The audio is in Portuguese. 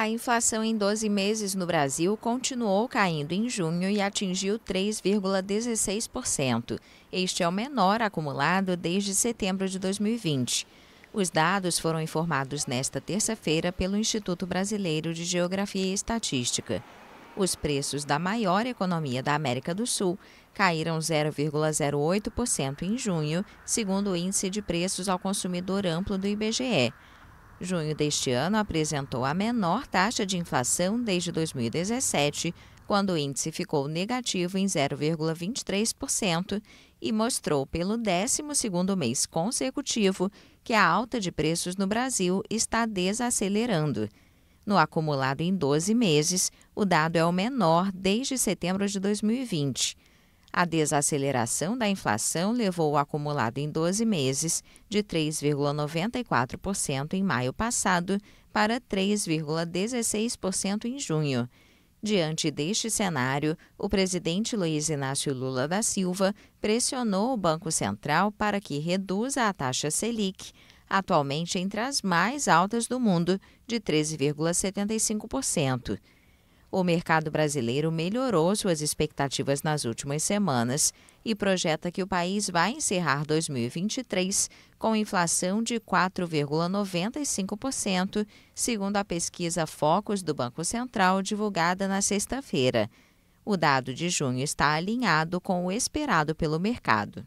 A inflação em 12 meses no Brasil continuou caindo em junho e atingiu 3,16%. Este é o menor acumulado desde setembro de 2020. Os dados foram informados nesta terça-feira pelo Instituto Brasileiro de Geografia e Estatística. Os preços da maior economia da América do Sul caíram 0,08% em junho, segundo o Índice de Preços ao Consumidor Amplo do IBGE. Junho deste ano apresentou a menor taxa de inflação desde 2017, quando o índice ficou negativo em 0,23% e mostrou pelo 12º mês consecutivo que a alta de preços no Brasil está desacelerando. No acumulado em 12 meses, o dado é o menor desde setembro de 2020. A desaceleração da inflação levou o acumulado em 12 meses de 3,94% em maio passado para 3,16% em junho. Diante deste cenário, o presidente Luiz Inácio Lula da Silva pressionou o Banco Central para que reduza a taxa Selic, atualmente entre as mais altas do mundo, de 13,75% o mercado brasileiro melhorou suas expectativas nas últimas semanas e projeta que o país vai encerrar 2023 com inflação de 4,95%, segundo a pesquisa Focus do Banco Central divulgada na sexta-feira. O dado de junho está alinhado com o esperado pelo mercado.